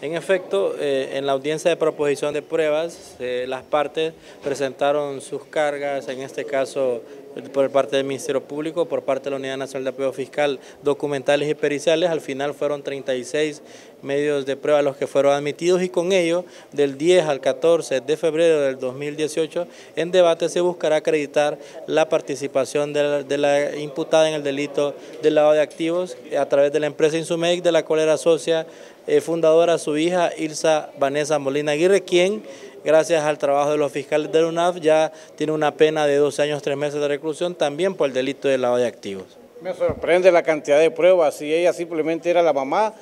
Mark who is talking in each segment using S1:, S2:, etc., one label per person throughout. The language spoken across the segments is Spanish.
S1: En efecto, eh, en la audiencia de proposición de pruebas, eh, las partes presentaron sus cargas, en este caso por parte del Ministerio Público, por parte de la Unidad Nacional de Apoyo Fiscal, documentales y periciales. Al final fueron 36 medios de prueba los que fueron admitidos y con ello, del 10 al 14 de febrero del 2018, en debate se buscará acreditar la participación de la, imputada en el delito del lavado de activos a través de la empresa Insumedic, de la cual era socia eh, fundadora su hija Ilsa Vanessa Molina Aguirre, quien gracias al trabajo de los fiscales del UNAF ya tiene una pena de 12 años, 3 meses de reclusión también por el delito de lavado de activos. Me sorprende la cantidad
S2: de pruebas, si ella simplemente era la mamá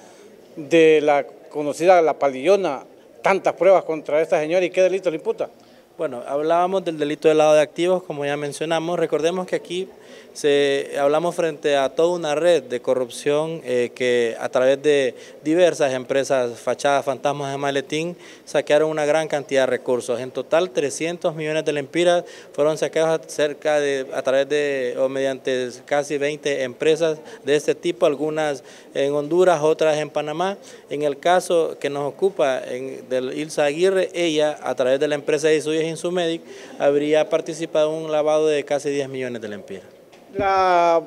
S2: de la conocida La Palillona, tantas pruebas contra esta señora y qué delito le imputa.
S1: Bueno, hablábamos del delito de lado de activos, como ya mencionamos. Recordemos que aquí se, hablamos frente a toda una red de corrupción eh, que a través de diversas empresas, fachadas, fantasmas de maletín, saquearon una gran cantidad de recursos. En total, 300 millones de lempiras fueron saqueados cerca de, a través de, o mediante casi 20 empresas de este tipo, algunas en Honduras, otras en Panamá. En el caso que nos ocupa en, del Ilsa Aguirre, ella, a través de la empresa de su en su médico, habría participado en un lavado de casi 10 millones de lempiras.
S2: La,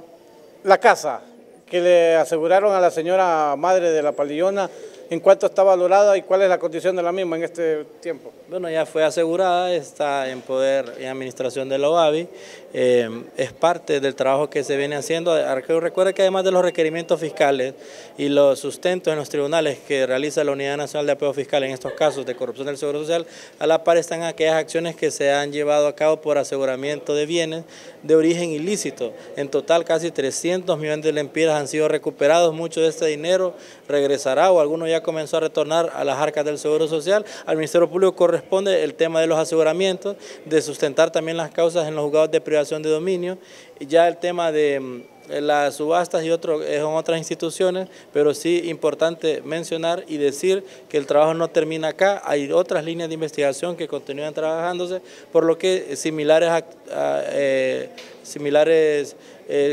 S2: la casa que le aseguraron a la señora madre de la palillona en cuánto está valorada y cuál es la condición de la misma en este tiempo.
S1: Bueno, ya fue asegurada, está en poder y administración de la OAVI, eh, es parte del trabajo que se viene haciendo. Recuerda que además de los requerimientos fiscales y los sustentos en los tribunales que realiza la Unidad Nacional de apoyo Fiscal en estos casos de corrupción del Seguro Social, a la par están aquellas acciones que se han llevado a cabo por aseguramiento de bienes de origen ilícito. En total, casi 300 millones de lempiras han sido recuperados, mucho de este dinero regresará o alguno ya comenzó a retornar a las arcas del Seguro Social. Al Ministerio Público corresponde el tema de los aseguramientos, de sustentar también las causas en los juzgados de privación de dominio, ya el tema de mm, las subastas y otros en eh, otras instituciones, pero sí importante mencionar y decir que el trabajo no termina acá, hay otras líneas de investigación que continúan trabajándose, por lo que similares, ah, eh, similares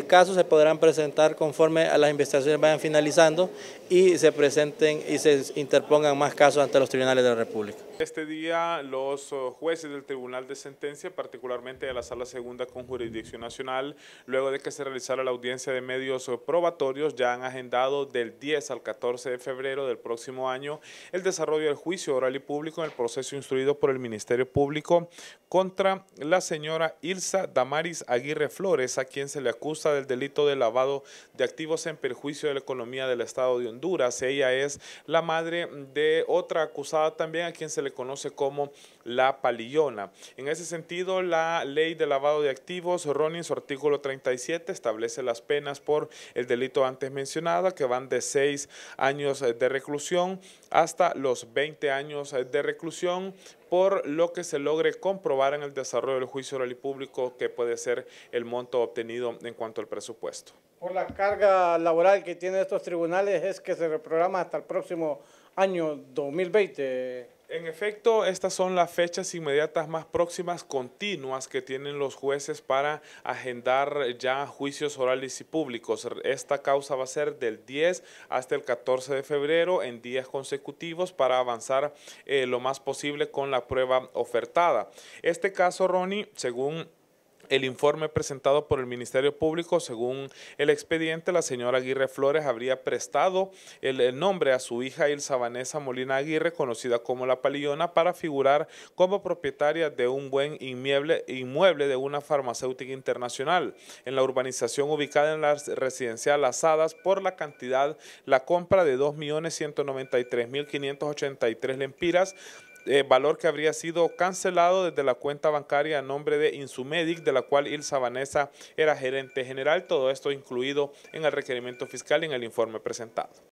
S1: casos se podrán presentar conforme a las investigaciones vayan finalizando y se presenten y se interpongan más casos ante los tribunales de la República.
S3: Este día los jueces del Tribunal de Sentencia, particularmente de la Sala Segunda con Jurisdicción Nacional, luego de que se realizara la audiencia de medios probatorios, ya han agendado del 10 al 14 de febrero del próximo año el desarrollo del juicio oral y público en el proceso instruido por el Ministerio Público contra la señora Ilsa Damaris Aguirre Flores, a quien se le acusa del delito de lavado de activos en perjuicio de la economía del Estado de Honduras. Ella es la madre de otra acusada también a quien se le conoce como la palillona. En ese sentido, la ley de lavado de activos, Ronin, su artículo 37, establece las penas por el delito antes mencionado, que van de seis años de reclusión hasta los 20 años de reclusión por lo que se logre comprobar en el desarrollo del juicio oral y público que puede ser el monto obtenido en cuanto al presupuesto.
S2: Por la carga laboral que tienen estos tribunales es que se reprograma hasta el próximo año 2020.
S3: En efecto, estas son las fechas inmediatas más próximas continuas que tienen los jueces para agendar ya juicios orales y públicos. Esta causa va a ser del 10 hasta el 14 de febrero en días consecutivos para avanzar eh, lo más posible con la prueba ofertada. Este caso, Ronnie, según el informe presentado por el Ministerio Público, según el expediente, la señora Aguirre Flores habría prestado el, nombre a su hija Ilsa Vanessa Molina Aguirre, conocida como La Palillona, para figurar como propietaria de un buen inmueble, de una farmacéutica internacional en la urbanización ubicada en la residencial Asadas por la cantidad, la compra de 2.193.583 lempiras eh, valor que habría sido cancelado desde la cuenta bancaria a nombre de Insumedic, de la cual Ilsa Vanessa era gerente general, todo esto incluido en el requerimiento fiscal y en el informe presentado.